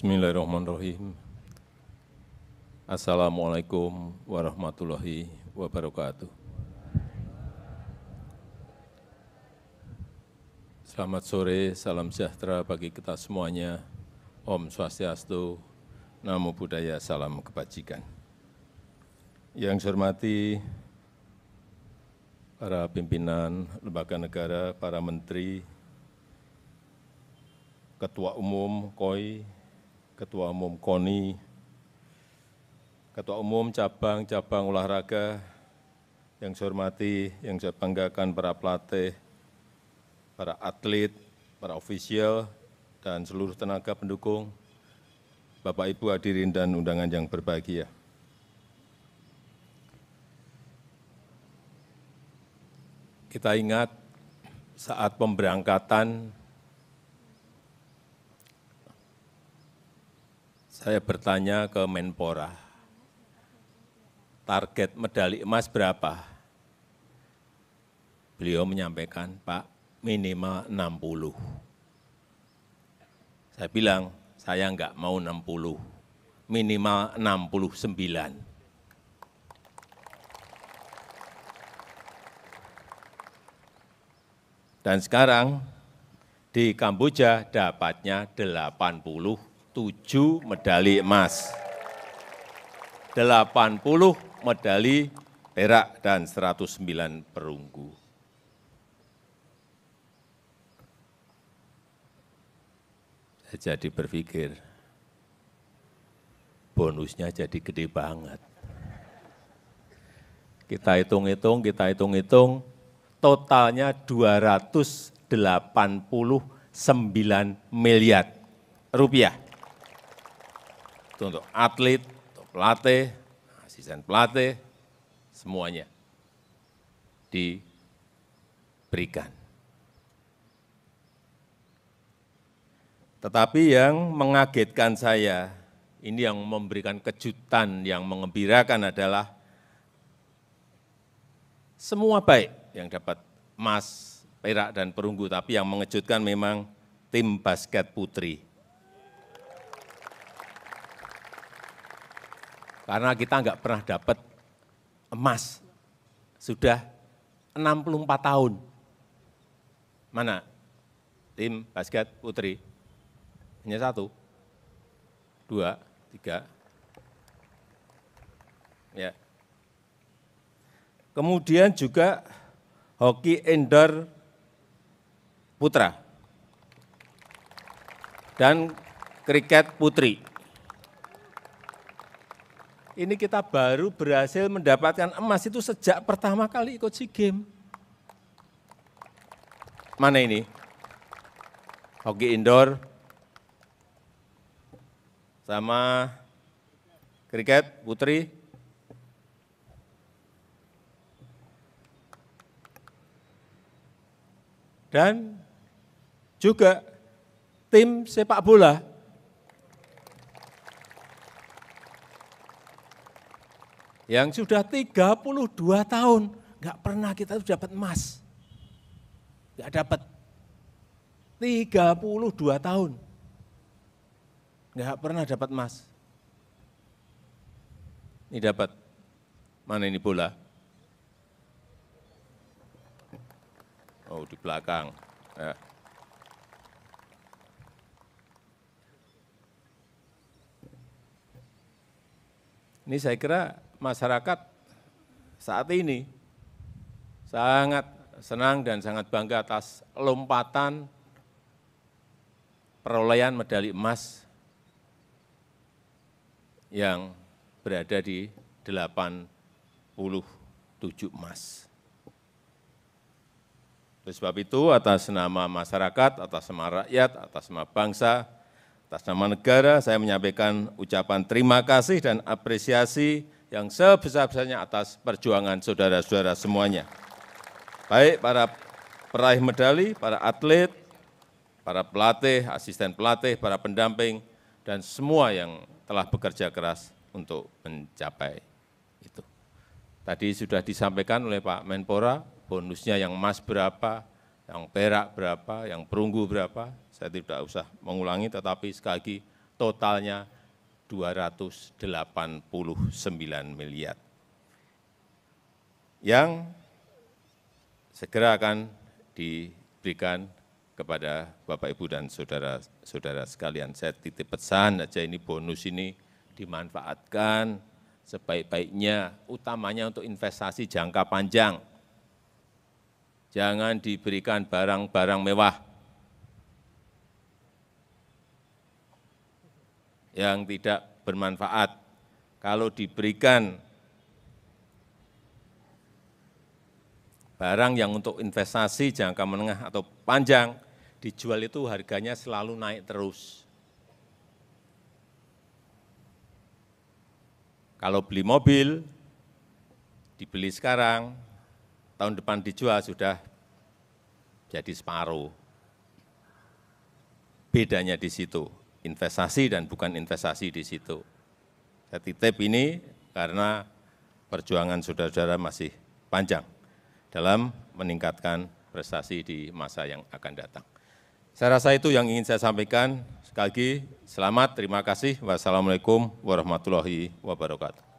Bismillahirrahmanirrahim. Assalamualaikum warahmatullahi wabarakatuh. Selamat sore, salam sejahtera bagi kita semuanya. Om Swastiastu, Namo Buddhaya, salam kebajikan. Yang saya hormati para pimpinan lembaga negara, para menteri, Ketua Umum KOI, Ketua Umum KONI, Ketua Umum Cabang-Cabang Olahraga, yang saya hormati, yang saya banggakan para pelatih, para atlet, para ofisial, dan seluruh tenaga pendukung, Bapak Ibu hadirin dan undangan yang berbahagia. Kita ingat saat pemberangkatan saya bertanya ke Menpora, target medali emas berapa? Beliau menyampaikan, Pak, minimal 60. Saya bilang, saya enggak mau 60, minimal 69. Dan sekarang di Kamboja dapatnya 80 tujuh medali emas, delapan puluh medali perak, dan seratus sembilan perunggu. Saya jadi berpikir, bonusnya jadi gede banget. Kita hitung-hitung, kita hitung-hitung, totalnya 289 miliar rupiah waktu untuk atlet, untuk pelatih, asisten pelatih, semuanya diberikan. Tetapi yang mengagetkan saya, ini yang memberikan kejutan, yang mengembirakan adalah semua baik yang dapat emas, perak, dan perunggu, tapi yang mengejutkan memang tim basket putri. karena kita nggak pernah dapat emas. Sudah 64 tahun. Mana tim basket putri? Hanya satu, dua, tiga. Ya. Kemudian juga hoki indoor putra dan kriket putri ini kita baru berhasil mendapatkan emas itu sejak pertama kali ikut SEA Games. Mana ini? Hoki indoor sama kriket putri. Dan juga tim sepak bola yang sudah 32 tahun nggak pernah kita tuh dapat emas. Nggak dapat. 32 tahun. Nggak pernah dapat emas. Ini dapat. Mana ini bola? Oh, di belakang. Ya. Ini saya kira masyarakat saat ini sangat senang dan sangat bangga atas lompatan perolehan medali emas yang berada di 87 emas. Oleh sebab itu, atas nama masyarakat, atas nama rakyat, atas nama bangsa, atas nama negara, saya menyampaikan ucapan terima kasih dan apresiasi yang sebesar-besarnya atas perjuangan saudara-saudara semuanya. Baik para peraih medali, para atlet, para pelatih, asisten pelatih, para pendamping, dan semua yang telah bekerja keras untuk mencapai itu. Tadi sudah disampaikan oleh Pak Menpora, bonusnya yang emas berapa, yang perak berapa, yang perunggu berapa, saya tidak usah mengulangi, tetapi sekali lagi totalnya 289 miliar yang segera akan diberikan kepada Bapak-Ibu dan saudara-saudara sekalian. Saya titip pesan aja ini bonus ini dimanfaatkan sebaik-baiknya, utamanya untuk investasi jangka panjang. Jangan diberikan barang-barang mewah, yang tidak bermanfaat. Kalau diberikan barang yang untuk investasi jangka menengah atau panjang, dijual itu harganya selalu naik terus. Kalau beli mobil, dibeli sekarang, tahun depan dijual sudah jadi separuh. Bedanya di situ investasi dan bukan investasi di situ. Saya titip ini karena perjuangan saudara-saudara masih panjang dalam meningkatkan prestasi di masa yang akan datang. Saya rasa itu yang ingin saya sampaikan. Sekali lagi, selamat, terima kasih. Wassalamualaikum warahmatullahi wabarakatuh.